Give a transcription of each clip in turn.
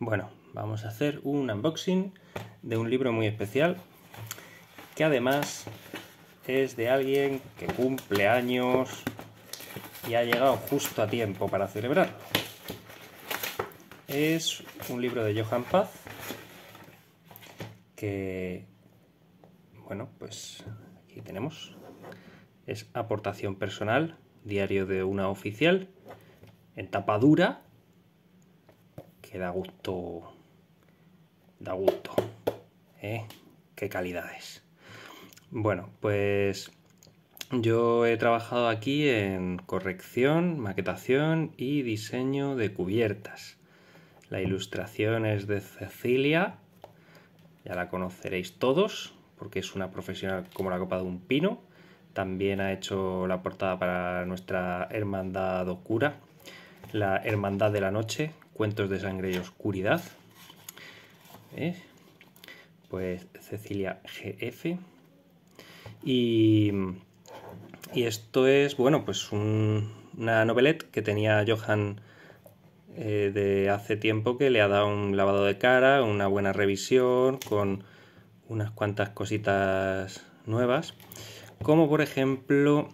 Bueno, vamos a hacer un unboxing de un libro muy especial que además es de alguien que cumple años y ha llegado justo a tiempo para celebrar. Es un libro de Johan Paz que, bueno, pues aquí tenemos. Es aportación personal, diario de una oficial, en tapa dura, da gusto, da gusto, ¿eh? Qué calidades. Bueno, pues yo he trabajado aquí en corrección, maquetación y diseño de cubiertas. La ilustración es de Cecilia, ya la conoceréis todos, porque es una profesional como la copa de un pino. También ha hecho la portada para nuestra hermandad oscura, la Hermandad de la Noche, Cuentos de Sangre y Oscuridad. Pues Cecilia GF. Y, esto es, bueno, pues una novelette que tenía Johan eh, de hace tiempo que le ha dado un lavado de cara, una buena revisión, con unas cuantas cositas nuevas. Como por ejemplo,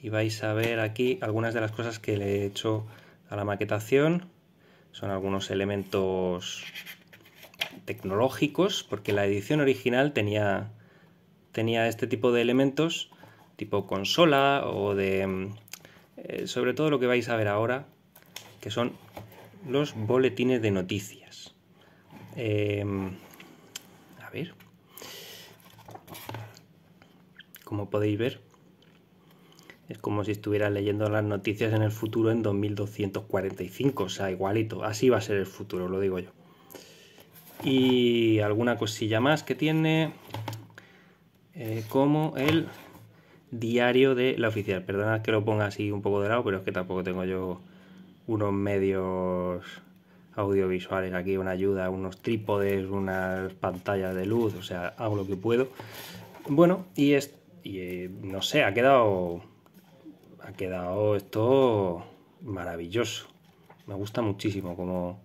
y vais a ver aquí algunas de las cosas que le he hecho a la maquetación. Son algunos elementos tecnológicos, porque la edición original tenía, tenía este tipo de elementos, tipo consola o de... Mm, eh, sobre todo lo que vais a ver ahora, que son los boletines de noticias. Em, a ver, como podéis ver, es como si estuvieras leyendo las noticias en el futuro en 2245, o sea, igualito. Así va a ser el futuro, lo digo yo. Y alguna cosilla más que tiene, eh, como el diario de la oficial. Perdona que lo ponga así un poco de lado, pero es que tampoco tengo yo unos medios audiovisuales aquí, una ayuda, unos trípodes, unas pantallas de luz, o sea, hago lo que puedo. Bueno, y, es, eh, no sé, ha quedado ha quedado esto maravilloso. Me gusta muchísimo como...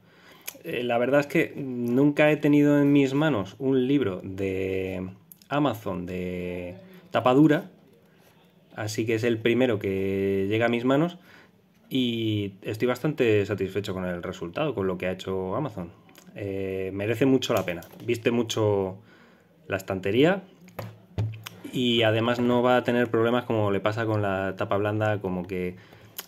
Eh, la verdad es que nunca he tenido en mis manos un libro de Amazon de tapadura, así que es el primero que llega a mis manos y estoy bastante satisfecho con el resultado, con lo que ha hecho Amazon. Eh, merece mucho la pena. Viste mucho la estantería, y además no va a tener problemas como le pasa con la tapa blanda, como que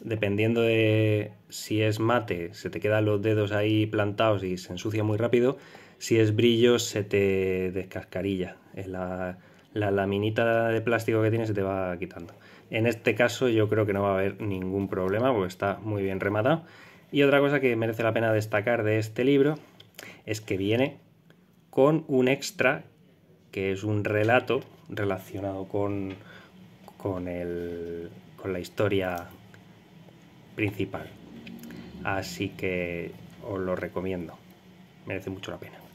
dependiendo de si es mate, se te quedan los dedos ahí plantados y se ensucia muy rápido, si es brillo, se te descascarilla. La, la laminita de plástico que tiene se te va quitando. En este caso yo creo que no va a haber ningún problema porque está muy bien rematado. Y otra cosa que merece la pena destacar de este libro es que viene con un extra que es un relato relacionado con, con, el, con la historia principal. Así que os lo recomiendo. Merece mucho la pena.